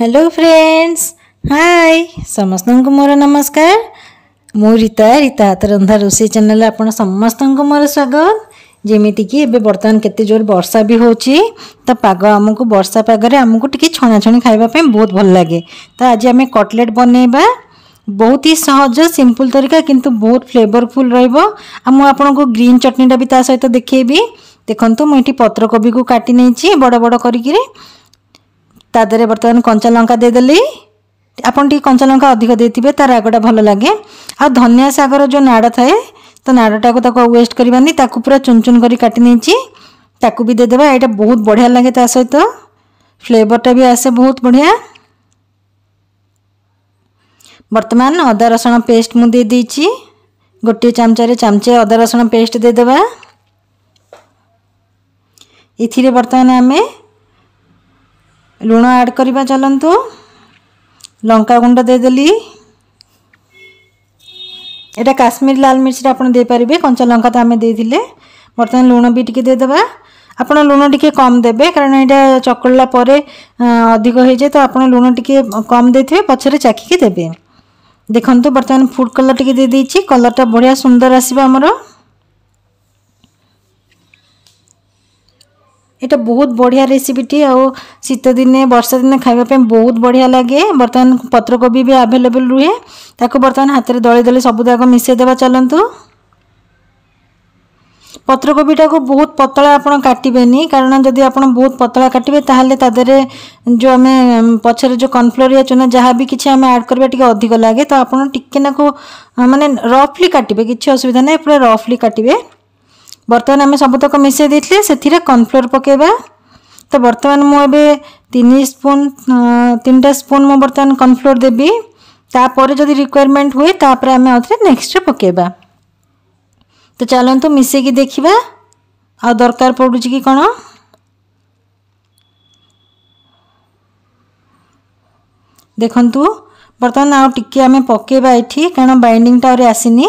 hello friends ହାଏ ସମସ୍ତଙ୍କୁ ମୋର ନମସ୍କାର ମୁଁ ରୀତା ରୀତା ହାତ ରନ୍ଧା ରୋଷେଇ ଚ୍ୟାନେଲ୍ ଆପଣ ସମସ୍ତଙ୍କୁ ମୋର ସ୍ୱାଗତ ଯେମିତିକି ଏବେ ବର୍ତ୍ତମାନ କେତେ ଜୋର ବର୍ଷା ବି ହେଉଛି ତ ପାଗ ଆମକୁ ବର୍ଷା ପାଗରେ ଆମକୁ ଟିକେ ଛଣାଛଣି ଖାଇବା ପାଇଁ ବହୁତ ଭଲ ଲାଗେ ତ ଆଜି ଆମେ କଟଲେଟ୍ ବନେଇବା ବହୁତ ହି ସହଜ ସିମ୍ପଲ୍ ତରିକା କିନ୍ତୁ ବହୁତ ଫ୍ଲେଭରଫୁଲ୍ ରହିବ ଆଉ ମୁଁ ଆପଣଙ୍କୁ ଗ୍ରୀନ୍ ଚଟଣିଟା ବି ତା ସହିତ ଦେଖେଇବି ଦେଖନ୍ତୁ ମୁଁ ଏଠି ପତ୍ରକୋବିକୁ କାଟି ନେଇଛି ବଡ଼ ବଡ଼ କରିକିରି तादेह बर्तमान कंचा लंका देदेली आप कंचा लंका अधिक देते तार रागटा भल लगे आ धनिया शगर जो नाड़ थाए तो नाड़टा को वेस्ट करवानी ताकू पूरा चुन चुन करताक देदे ये बहुत बढ़िया लगे ता सहित फ्लेवरटा भी आसे बहुत बढ़िया बर्तमान अदा रसुण पेस्ट मुझे गोटे चमचारे चमचे अदा रसुण पेस्ट देदे इतने बर्तमान आमें ଲୁଣ ଆଡ଼୍ କରିବା ଚାଲନ୍ତୁ ଲଙ୍କା ଗୁଣ୍ଡ ଦେଇଦେଲି এটা কাশ্মীর লাল মির্চটা আপনার দিয়ে কঞ্চা লঙ্কা তো আমি দিয়ে বর্তমানে লুণ বি টিকি দিয়ে আপনার লুণ টিকি কম দেবে কারণ এটা চকড়া পরে অধিক হয়ে যায় তো আপনার লুণ টিকি কম দিয়ে পছরে চাখিকি দেবে দেখুন বর্তমানে ফুড কলর টিকি দিয়ে দিয়েছি কলরটা বঢ়িয়া সুন্দর আসবে আমার এটা ବହୁତ ବଢ଼ିଆ ରେସିପିଟି ଆଉ ଶୀତଦିନେ ବର୍ଷା ଦିନେ ଖାଇବା ପାଇଁ ବହୁତ ବଢ଼ିଆ ଲାଗେ ବର୍ତ୍ତମାନ ପତ୍ରକୋବି ବି ଆଭେଲେବଲ୍ ରୁହେ ତାକୁ ବର୍ତ୍ତମାନ ହାତରେ ଦଳି ଦଳି ସବୁଯାକ ମିଶାଇଦେବା ଚାଲନ୍ତୁ ପତ୍ରକୋବିଟାକୁ ବହୁତ ପତଳା ଆପଣ କାଟିବେନି କାରଣ ଯଦି ଆପଣ ବହୁତ ପତଳା କାଟିବେ ତାହେଲେ ତା ଦେହରେ ଯେଉଁ ଆମେ ପଛରେ ଯେଉଁ କର୍ଣ୍ଣଫ୍ଲୋର୍ ୟା ଚୁନା ଯାହା ବି କିଛି ଆମେ ଆଡ଼୍ କରିବା ଟିକେ ଅଧିକ ଲାଗେ ତ ଆପଣ ଟିକିଏ ନାକୁ ମାନେ ରଫ୍ଲି କାଟିବେ କିଛି ଅସୁବିଧା ନାହିଁ ପୁରା ରଫ୍ଲି କାଟିବେ बर्तमान आम सबुतक मिसाई देते से कर्नफ्लोर पकेबा तो बर्तमान मुझे तीन स्पून तीन टा स्पून मुझे बर्तमान कर्नफ्लोर देवी तापर जब रिक्वयरमेंट हुए आम आउे नेक्स्ट पकेबा तो चलतु मिसेक देखा आ दरकार पड़ू कि कौन देखु बर्तमान आम पकेबा ये कारण बैंडिंगटा आसनी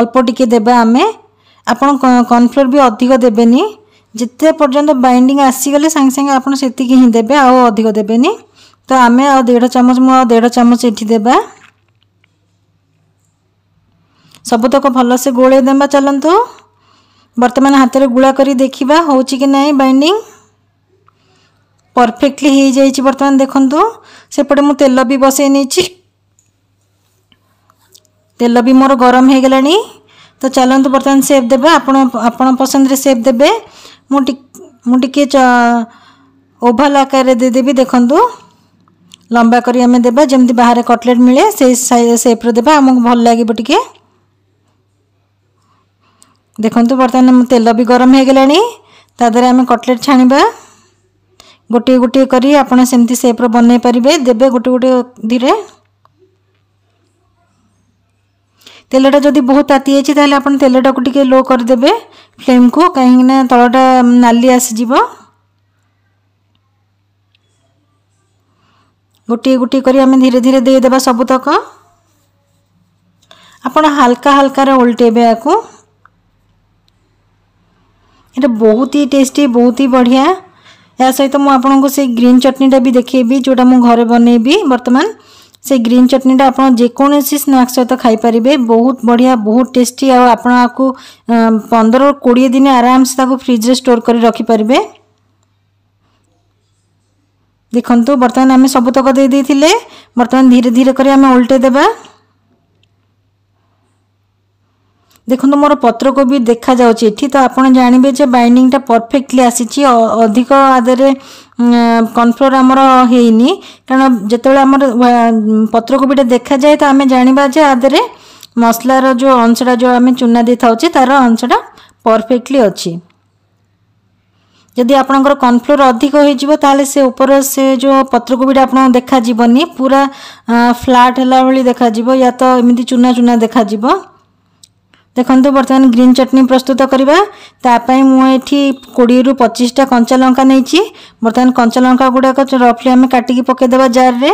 अल्प टिके देबा ଆପଣ କର୍ଣ୍ଣଫ୍ଲୋର୍ ବି ଅଧିକ ଦେବେନି ଯେତେ ପର୍ଯ୍ୟନ୍ତ ବାଇଣ୍ଡିଂ ଆସିଗଲେ ସାଙ୍ଗେ ସାଙ୍ଗେ ଆପଣ ସେତିକି ହିଁ ଦେବେ ଆଉ ଅଧିକ ଦେବେନି ତ ଆମେ ଆଉ ଦେଢ଼ ଚାମଚ ମୁଁ ଆଉ ଦେଢ଼ ଚାମଚ ଏଠି ଦେବା ସବୁତକ ଭଲସେ ଗୋଳେଇ ଦେବା ଚାଲନ୍ତୁ ବର୍ତ୍ତମାନ ହାତରେ ଗୁଳା କରି ଦେଖିବା ହେଉଛି କି ନାହିଁ ବାଇଣ୍ଡିଂ ପରଫେକ୍ଟଲି ହୋଇଯାଇଛି ବର୍ତ୍ତମାନ ଦେଖନ୍ତୁ ସେପଟେ ମୁଁ ତେଲ ବି ବସାଇ ନେଇଛି ତେଲ ବି ମୋର ଗରମ ହୋଇଗଲାଣି ତ ଚାଲନ୍ତୁ ବର୍ତ୍ତମାନ ସେପ୍ ଦେବା ଆପଣ ଆପଣ ପସନ୍ଦରେ ସେପ୍ ଦେବେ ମୁଁ ମୁଁ ଟିକିଏ ଓଭାଲ ଆକାରରେ ଦେଇଦେବି ଦେଖନ୍ତୁ ଲମ୍ବା କରି ଆମେ ଦେବା ଯେମିତି ବାହାରେ କଟଲେଟ୍ ମିଳେ ସେଇ ସେପ୍ର ଦେବା ଆମକୁ ଭଲ ଲାଗିବ ଟିକିଏ ଦେଖନ୍ତୁ ବର୍ତ୍ତମାନ ତେଲ ବି ଗରମ ହୋଇଗଲାଣି ତା ଦେହରେ ଆମେ କଟଲେଟ୍ ଛାଣିବା ଗୋଟିଏ ଗୋଟିଏ କରି ଆପଣ ସେମିତି ସେପ୍ର ବନେଇ ପାରିବେ ଦେବେ ଗୋଟିଏ ଗୋଟିଏ ଧୀରେ तेलटा जदि बहुत ताती है आप तेलटा को लो करदे फ्लेम को कहीं तलटा नाली आसीज गोटे गोटे कर धीरे धीरे देदे सबुतक आप हाल्का हालाकर ओल्टेबे या बहुत ही टेस्टी बहुत ही बढ़िया या सहित मुझे ग्रीन चटनीटा भी देखेबी जोटा मुझे घर बनईबी बर्तमान से ग्रीन चटनीटा आप जेको स्नाक्स सहित खाई बहुत बढ़िया बहुत टेस्टी आपको पंदर कोड़े दिन आराम से फ्रिज्रे स्टोर कर रखिपारे देखु बर्तमान आम सबुतक दे बर्तमान धीरे धीरे करें ओल्टे देवा দেখুন ମୋର ପତ୍ରକୋବି ଦେଖାଯାଉଛି ଏଠି ତ ଆପଣ ଜାଣିବେ ଯେ ବାଇଣ୍ଡିଂଟା ପରଫେକ୍ଟଲି ଆସିଛି ଅଧିକ ଆଦେହରେ କର୍ଣ୍ଣଫ୍ଲୋର୍ ଆମର ହେଇନି କାରଣ ଯେତେବେଳେ ଆମର ପତ୍ରକୋବିଟା ଦେଖାଯାଏ ତ ଆମେ ଜାଣିବା ଯେ ଆଦେହରେ ମସଲାର ଯେଉଁ ଅଂଶଟା ଯେଉଁ ଆମେ ଚୁନା ଦେଇଥାଉଛେ ତା'ର ଅଂଶଟା ପରଫେକ୍ଟଲି ଅଛି ଯଦି ଆପଣଙ୍କର କର୍ଣ୍ଣଫ୍ଲୋର୍ ଅଧିକ ହେଇଯିବ ତାହେଲେ ସେ ଉପର ସେ ଯେଉଁ ପତ୍ରକୋବିଟା ଆପଣଙ୍କୁ ଦେଖାଯିବନି ପୁରା ଫ୍ଲାଟ୍ ହେଲା ଭଳି ଦେଖାଯିବ ୟା ତ ଏମିତି ଚୁନା ଚୁନା ଦେଖାଯିବ ଦେଖନ୍ତୁ ବର୍ତ୍ତମାନ ଗ୍ରୀନ୍ ଚଟଣି ପ୍ରସ୍ତୁତ କରିବା ତା ପାଇଁ ମୁଁ ଏଠି କୋଡ଼ିଏରୁ ପଚିଶଟା କଞ୍ଚା ଲଙ୍କା ନେଇଛି ବର୍ତ୍ତମାନ କଞ୍ଚା ଲଙ୍କା ଗୁଡ଼ାକ ରଫଲି ଆମେ କାଟିକି ପକାଇଦେବା ଜାର୍ରେ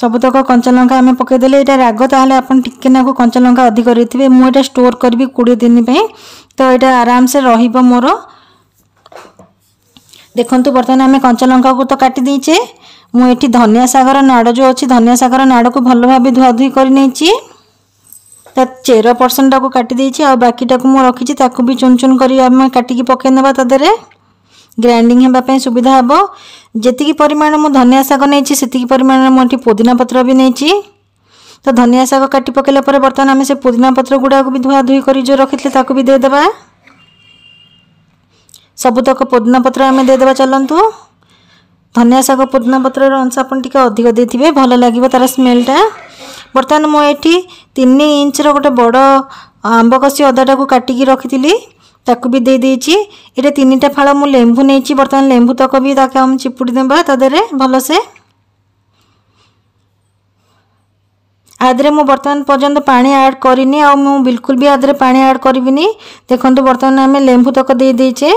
ସବୁତକ କଞ୍ଚା ଲଙ୍କା ଆମେ ପକାଇଦେଲେ ଏଇଟା ରାଗ ତାହେଲେ ଆପଣ ଟିକେ ନାକୁ କଞ୍ଚା ଲଙ୍କା ଅଧିକ ରହିଥିବେ ମୁଁ ଏଇଟା ଷ୍ଟୋର କରିବି କୋଡ଼ିଏ ଦିନ ପାଇଁ ତ ଏଇଟା ଆରାମସେ ରହିବ ମୋର ଦେଖନ୍ତୁ ବର୍ତ୍ତମାନ ଆମେ କଞ୍ଚା ଲଙ୍କାକୁ ତ କାଟି ଦେଇଛେ ମୁଁ ଏଠି ଧନିଆ ଶାଗର ନାଡ଼ ଯେଉଁ ଅଛି ଧନିଆ ଶାଗର ନାଡ଼କୁ ଭଲ ଭାବେ ଧୁଆଧୁଇ କରିନେଇଛି चेर पर्सन टाक काटी आकीटा को रखी भी चुन चुन कर पकईने तेहर ग्राइंडिंग होगापी सुविधा हम जी परिमाण मुझे धनिया शाग नहीं पुदीना पत्र भी नहीं तो धनिया शाग का पकड़ा बर्तमान आम से पुदीना पत्र गुड़ाक भी धुआ धुई कर जो रखी थे भी देदे सबुतक पुदीना पत्र आम देदे चलतु धनिया शाग पुदीना पत्र अंश आप अधिक देखिए भल लगे तार स्मेलटा ବର୍ତ୍ତମାନ ମୁଁ ଏଠି ତିନି ଇଞ୍ଚର ଗୋଟେ ବଡ଼ ଆମ୍ବକଷି ଅଦାଟାକୁ କାଟିକି ରଖିଥିଲି ତାକୁ ବି ଦେଇଦେଇଛି ଏଇଟା ତିନିଟା ଫାଳ ମୁଁ ଲେମ୍ବୁ ନେଇଛି ବର୍ତ୍ତମାନ ଲେମ୍ବୁ ତକ ବି ତାକୁ ଆମେ ଚିପୁଡ଼ି ଦେବା ତା ଦେହରେ ଭଲସେ ଆ ଦେହରେ ମୁଁ ବର୍ତ୍ତମାନ ପର୍ଯ୍ୟନ୍ତ ପାଣି ଆଡ଼୍ କରିନି ଆଉ ମୁଁ ବିଲକୁଲ ବି ଆ ଦେହରେ ପାଣି ଆଡ଼୍ କରିବିନି ଦେଖନ୍ତୁ ବର୍ତ୍ତମାନ ଆମେ ଲେମ୍ବୁ ତକ ଦେଇଦେଇଛେ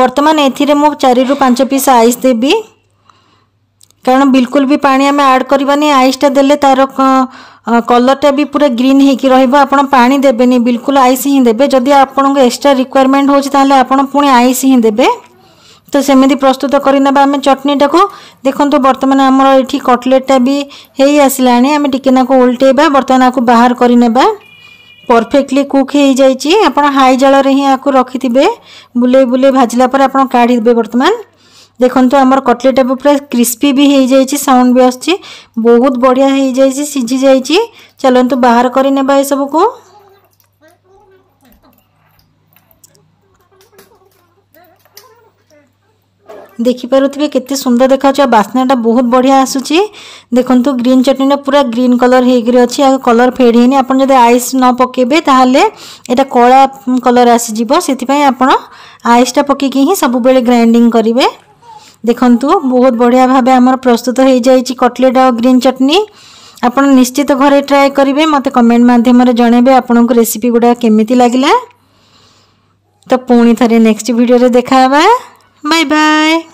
ବର୍ତ୍ତମାନ ଏଥିରେ ମୁଁ ଚାରିରୁ ପାଞ୍ଚ ପିସ୍ ଆଇସ୍ ଦେବି କାରଣ ବିଲକୁଲ ବି ପାଣି ଆମେ ଆଡ଼୍ କରିବାନି ଆଇସ୍ଟା ଦେଲେ ତା'ର କଲର୍ଟା ବି ପୁରା ଗ୍ରୀନ୍ ହେଇକି ରହିବ ଆପଣ ପାଣି ଦେବେନି ବିଲକୁଲ ଆଇସ୍ ହିଁ ଦେବେ ଯଦି ଆପଣଙ୍କୁ ଏକ୍ସଟ୍ରା ରିକ୍ୱାରମେଣ୍ଟ ହେଉଛି ତାହେଲେ ଆପଣ ପୁଣି ଆଇସ୍ ହିଁ ଦେବେ ତ ସେମିତି ପ୍ରସ୍ତୁତ କରିନେବା ଆମେ ଚଟଣିଟାକୁ ଦେଖନ୍ତୁ ବର୍ତ୍ତମାନ ଆମର ଏଠି କଟଲେଟ୍ଟା ବି ହେଇ ଆସିଲାଣି ଆମେ ଟିକେ ନାକୁ ଓଲଟେଇବା ବର୍ତ୍ତମାନ ଆକୁ ବାହାର କରିନେବା ପରଫେକ୍ଟଲି କୁକ୍ ହେଇଯାଇଛି ଆପଣ ହାଇ ଜାଳରେ ହିଁ ଆକୁ ରଖିଥିବେ ବୁଲେଇ ବୁଲେଇ ଭାଜିଲା ପରେ ଆପଣ କାଢ଼ିଦେବେ ବର୍ତ୍ତମାନ ଦେଖନ୍ତୁ ଆମର କଟଲେଟ୍ ଏବେ ପୁରା କ୍ରିସ୍ପି ବି ହେଇଯାଇଛି ସାଉଣ୍ଡ ବି ଆସୁଛି ବହୁତ ବଢ଼ିଆ ହେଇଯାଇଛି ସିଝି ଯାଇଛି ଚାଲନ୍ତୁ ବାହାର କରି ନେବା ଏସବୁକୁ ଦେଖିପାରୁଥିବେ କେତେ ସୁନ୍ଦର ଦେଖାଯାଉଛି ଆଉ ବାସ୍ନାଟା ବହୁତ ବଢ଼ିଆ ଆସୁଛି ଦେଖନ୍ତୁ ଗ୍ରୀନ୍ ଚଟଣିଟା ପୁରା ଗ୍ରୀନ୍ କଲର୍ ହେଇକରି ଅଛି ଆଉ କଲର୍ ଫେଡ଼୍ ହେଇନି ଆପଣ ଯଦି ଆଇସ୍ ନ ପକାଇବେ ତାହେଲେ ଏଇଟା କଳା କଲର୍ ଆସିଯିବ ସେଥିପାଇଁ ଆପଣ ଆଇସ୍ଟା ପକାଇକି ହିଁ ସବୁବେଳେ ଗ୍ରାଇଣ୍ଡିଂ କରିବେ ଦେଖନ୍ତୁ ବହୁତ ବଢ଼ିଆ ଭାବେ ଆମର ପ୍ରସ୍ତୁତ ହୋଇଯାଇଛି କଟଲେଟ୍ ଆଉ ଗ୍ରୀନ୍ ଚଟନି ଆପଣ ନିଶ୍ଚିତ ଘରେ ଟ୍ରାଏ କରିବେ ମୋତେ କମେଣ୍ଟ ମାଧ୍ୟମରେ ଜଣାଇବେ ଆପଣଙ୍କୁ ରେସିପି ଗୁଡ଼ା କେମିତି ଲାଗିଲା ତ ପୁଣି ଥରେ ନେକ୍ସଟ ଭିଡ଼ିଓରେ ଦେଖା ହେବା ବାଏ ବାଏ